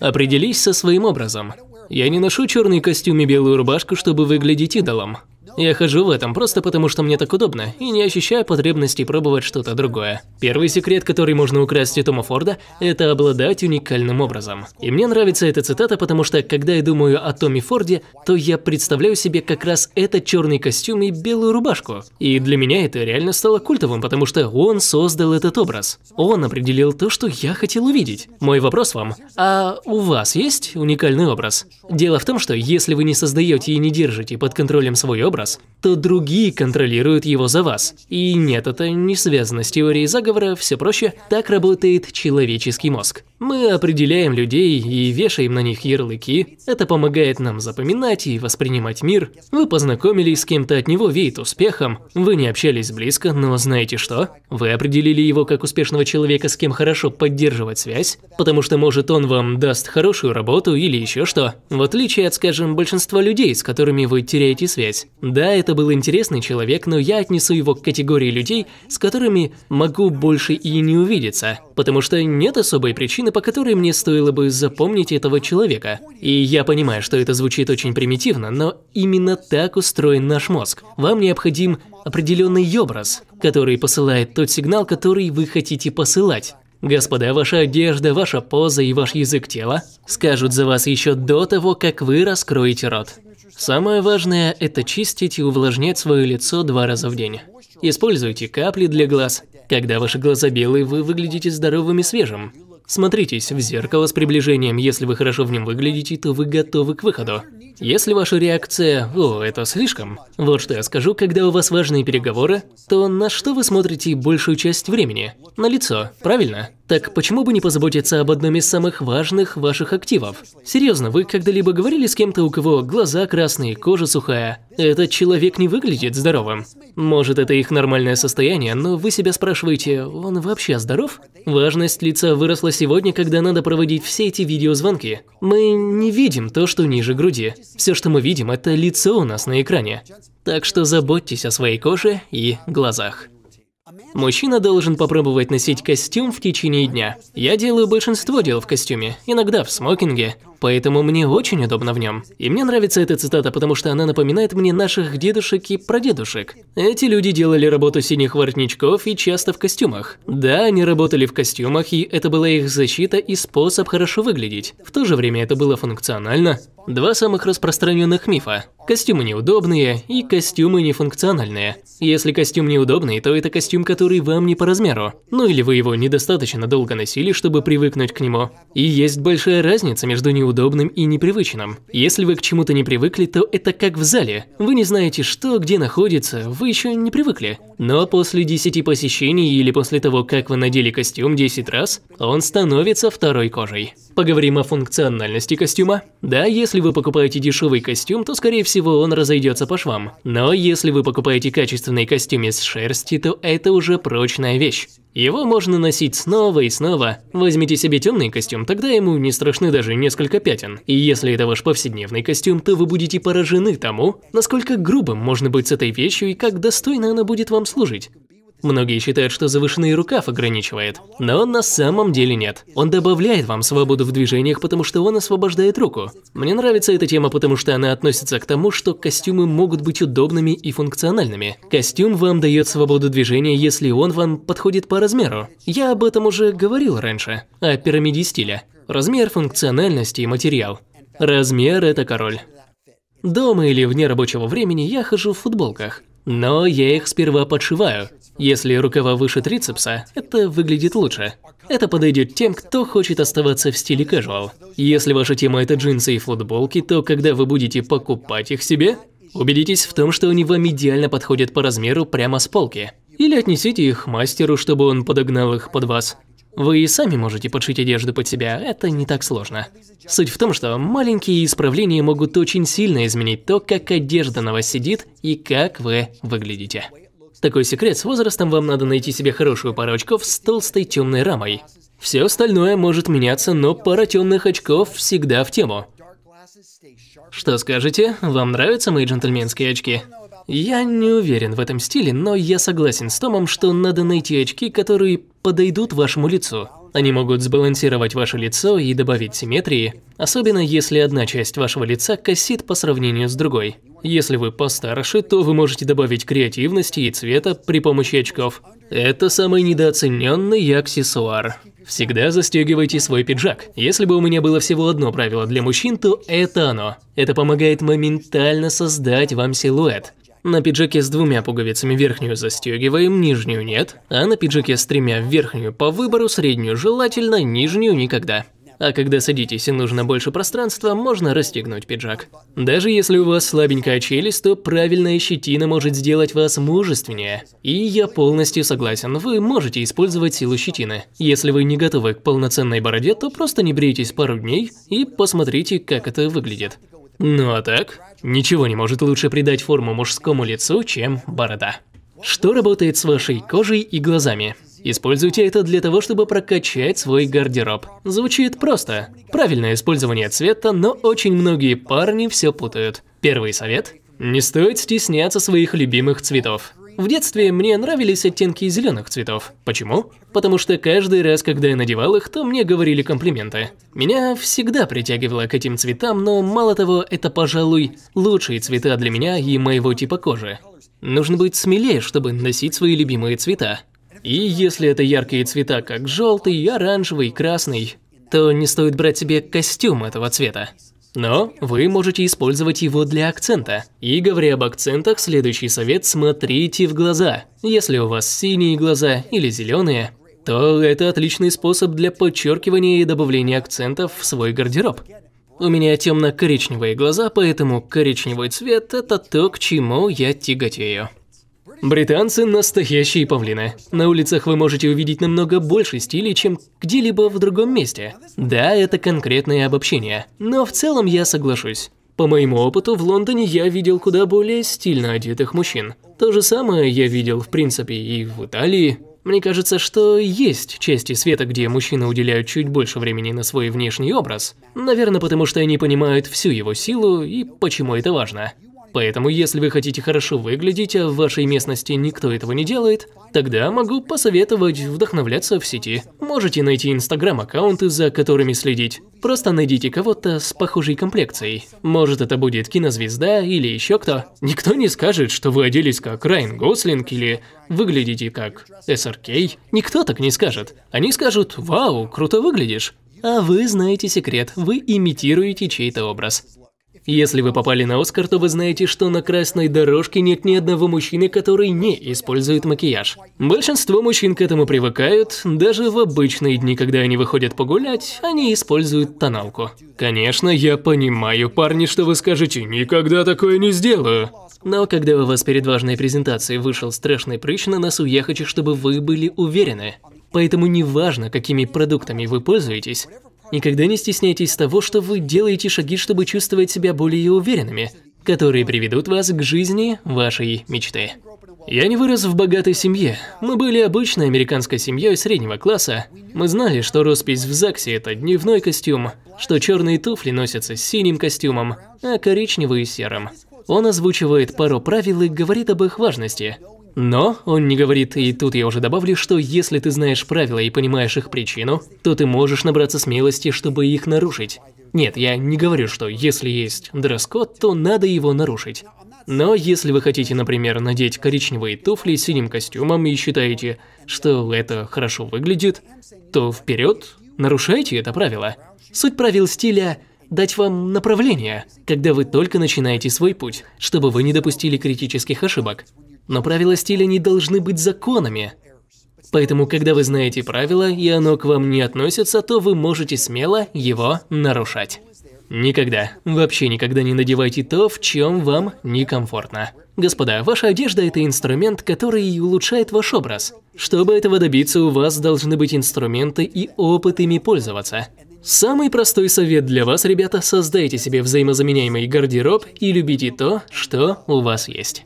Определись со своим образом. Я не ношу черный костюм и белую рубашку, чтобы выглядеть идолом. Я хожу в этом просто потому, что мне так удобно, и не ощущаю потребности пробовать что-то другое. Первый секрет, который можно украсть у Тома Форда, это обладать уникальным образом. И мне нравится эта цитата, потому что, когда я думаю о Томе Форде, то я представляю себе как раз этот черный костюм и белую рубашку. И для меня это реально стало культовым, потому что он создал этот образ. Он определил то, что я хотел увидеть. Мой вопрос вам, а у вас есть уникальный образ? Дело в том, что если вы не создаете и не держите под контролем свой образ, раз, то другие контролируют его за вас. И нет, это не связано с теорией заговора, все проще. Так работает человеческий мозг. Мы определяем людей и вешаем на них ярлыки. Это помогает нам запоминать и воспринимать мир. Вы познакомились с кем-то, от него веет успехом. Вы не общались близко, но знаете что? Вы определили его как успешного человека, с кем хорошо поддерживать связь, потому что может он вам даст хорошую работу или еще что. В отличие от, скажем, большинства людей, с которыми вы теряете связь. Да, это был интересный человек, но я отнесу его к категории людей, с которыми могу больше и не увидеться, потому что нет особой причины, по которой мне стоило бы запомнить этого человека. И я понимаю, что это звучит очень примитивно, но именно так устроен наш мозг. Вам необходим определенный образ, который посылает тот сигнал, который вы хотите посылать. Господа, ваша одежда, ваша поза и ваш язык тела скажут за вас еще до того, как вы раскроете рот. Самое важное – это чистить и увлажнять свое лицо два раза в день. Используйте капли для глаз. Когда ваши глаза белые, вы выглядите здоровым и свежим. Смотритесь в зеркало с приближением, если вы хорошо в нем выглядите, то вы готовы к выходу. Если ваша реакция «О, это слишком», вот что я скажу, когда у вас важные переговоры, то на что вы смотрите большую часть времени? На лицо, правильно? Так почему бы не позаботиться об одном из самых важных ваших активов? Серьезно, вы когда-либо говорили с кем-то, у кого глаза красные, кожа сухая? Этот человек не выглядит здоровым. Может, это их нормальное состояние, но вы себя спрашиваете, он вообще здоров? Важность лица выросла сегодня, когда надо проводить все эти видеозвонки. Мы не видим то, что ниже груди. Все, что мы видим, это лицо у нас на экране. Так что заботьтесь о своей коже и глазах. Мужчина должен попробовать носить костюм в течение дня. Я делаю большинство дел в костюме, иногда в смокинге поэтому мне очень удобно в нем. И мне нравится эта цитата, потому что она напоминает мне наших дедушек и прадедушек. Эти люди делали работу синих воротничков и часто в костюмах. Да, они работали в костюмах, и это была их защита и способ хорошо выглядеть. В то же время это было функционально. Два самых распространенных мифа. Костюмы неудобные и костюмы нефункциональные. Если костюм неудобный, то это костюм, который вам не по размеру. Ну или вы его недостаточно долго носили, чтобы привыкнуть к нему. И есть большая разница между неудобным неудобным и непривычным. Если вы к чему-то не привыкли, то это как в зале. Вы не знаете, что где находится, вы еще не привыкли. Но после 10 посещений или после того, как вы надели костюм 10 раз, он становится второй кожей. Поговорим о функциональности костюма. Да, если вы покупаете дешевый костюм, то скорее всего он разойдется по швам. Но если вы покупаете качественный костюм из шерсти, то это уже прочная вещь. Его можно носить снова и снова. Возьмите себе темный костюм, тогда ему не страшны даже несколько пятен. И если это ваш повседневный костюм, то вы будете поражены тому, насколько грубым можно быть с этой вещью и как достойно она будет вам нам служить. Многие считают, что завышенный рукав ограничивает, но он на самом деле нет. Он добавляет вам свободу в движениях, потому что он освобождает руку. Мне нравится эта тема, потому что она относится к тому, что костюмы могут быть удобными и функциональными. Костюм вам дает свободу движения, если он вам подходит по размеру. Я об этом уже говорил раньше, о пирамиде стиля. Размер, функциональность и материал. Размер – это король. Дома или вне рабочего времени я хожу в футболках. Но я их сперва подшиваю. Если рукава выше трицепса, это выглядит лучше. Это подойдет тем, кто хочет оставаться в стиле casual. Если ваша тема это джинсы и футболки, то когда вы будете покупать их себе, убедитесь в том, что они вам идеально подходят по размеру прямо с полки. Или отнесите их мастеру, чтобы он подогнал их под вас. Вы и сами можете подшить одежду под себя, это не так сложно. Суть в том, что маленькие исправления могут очень сильно изменить то, как одежда на вас сидит и как вы выглядите. Такой секрет с возрастом вам надо найти себе хорошую пару очков с толстой темной рамой. Все остальное может меняться, но пара темных очков всегда в тему. Что скажете, вам нравятся мои джентльменские очки? Я не уверен в этом стиле, но я согласен с Томом, что надо найти очки, которые подойдут вашему лицу. Они могут сбалансировать ваше лицо и добавить симметрии, особенно если одна часть вашего лица косит по сравнению с другой. Если вы постарше, то вы можете добавить креативности и цвета при помощи очков. Это самый недооцененный аксессуар. Всегда застегивайте свой пиджак. Если бы у меня было всего одно правило для мужчин, то это оно. Это помогает моментально создать вам силуэт. На пиджаке с двумя пуговицами верхнюю застегиваем, нижнюю нет, а на пиджаке с тремя верхнюю по выбору, среднюю желательно, нижнюю никогда. А когда садитесь и нужно больше пространства, можно расстегнуть пиджак. Даже если у вас слабенькая челюсть, то правильная щетина может сделать вас мужественнее. И я полностью согласен, вы можете использовать силу щетины. Если вы не готовы к полноценной бороде, то просто не брейтесь пару дней и посмотрите, как это выглядит. Ну а так, ничего не может лучше придать форму мужскому лицу, чем борода. Что работает с вашей кожей и глазами? Используйте это для того, чтобы прокачать свой гардероб. Звучит просто. Правильное использование цвета, но очень многие парни все путают. Первый совет. Не стоит стесняться своих любимых цветов. В детстве мне нравились оттенки зеленых цветов. Почему? Потому что каждый раз, когда я надевал их, то мне говорили комплименты. Меня всегда притягивало к этим цветам, но мало того, это, пожалуй, лучшие цвета для меня и моего типа кожи. Нужно быть смелее, чтобы носить свои любимые цвета. И если это яркие цвета, как желтый, оранжевый, красный, то не стоит брать себе костюм этого цвета. Но вы можете использовать его для акцента. И говоря об акцентах, следующий совет – смотрите в глаза. Если у вас синие глаза или зеленые, то это отличный способ для подчеркивания и добавления акцентов в свой гардероб. У меня темно-коричневые глаза, поэтому коричневый цвет – это то, к чему я тяготею. Британцы – настоящие павлины. На улицах вы можете увидеть намного больше стилей, чем где-либо в другом месте. Да, это конкретное обобщение, но в целом я соглашусь. По моему опыту, в Лондоне я видел куда более стильно одетых мужчин. То же самое я видел, в принципе, и в Италии. Мне кажется, что есть части света, где мужчины уделяют чуть больше времени на свой внешний образ. Наверное, потому что они понимают всю его силу и почему это важно. Поэтому, если вы хотите хорошо выглядеть, а в вашей местности никто этого не делает, тогда могу посоветовать вдохновляться в сети. Можете найти инстаграм-аккаунты, за которыми следить. Просто найдите кого-то с похожей комплекцией. Может, это будет кинозвезда или еще кто. Никто не скажет, что вы оделись как Райан Гослинг или выглядите как СРК. Никто так не скажет. Они скажут «Вау, круто выглядишь». А вы знаете секрет, вы имитируете чей-то образ. Если вы попали на Оскар, то вы знаете, что на красной дорожке нет ни одного мужчины, который не использует макияж. Большинство мужчин к этому привыкают, даже в обычные дни, когда они выходят погулять, они используют тоналку. Конечно, я понимаю, парни, что вы скажете, никогда такое не сделаю. Но когда у вас перед важной презентацией вышел страшный прыщ на носу, я хочу, чтобы вы были уверены. Поэтому неважно, какими продуктами вы пользуетесь, Никогда не стесняйтесь того, что вы делаете шаги, чтобы чувствовать себя более уверенными, которые приведут вас к жизни вашей мечты. Я не вырос в богатой семье. Мы были обычной американской семьей среднего класса. Мы знали, что роспись в ЗАГСе – это дневной костюм, что черные туфли носятся с синим костюмом, а коричневые – серым. Он озвучивает пару правил и говорит об их важности. Но он не говорит, и тут я уже добавлю, что если ты знаешь правила и понимаешь их причину, то ты можешь набраться смелости, чтобы их нарушить. Нет, я не говорю, что если есть дресс-код, то надо его нарушить. Но если вы хотите, например, надеть коричневые туфли с синим костюмом и считаете, что это хорошо выглядит, то вперед, нарушайте это правило. Суть правил стиля – дать вам направление, когда вы только начинаете свой путь, чтобы вы не допустили критических ошибок но правила стиля не должны быть законами. Поэтому, когда вы знаете правило, и оно к вам не относится, то вы можете смело его нарушать. Никогда, вообще никогда не надевайте то, в чем вам некомфортно. Господа, ваша одежда – это инструмент, который улучшает ваш образ. Чтобы этого добиться, у вас должны быть инструменты и опыт ими пользоваться. Самый простой совет для вас, ребята, создайте себе взаимозаменяемый гардероб и любите то, что у вас есть.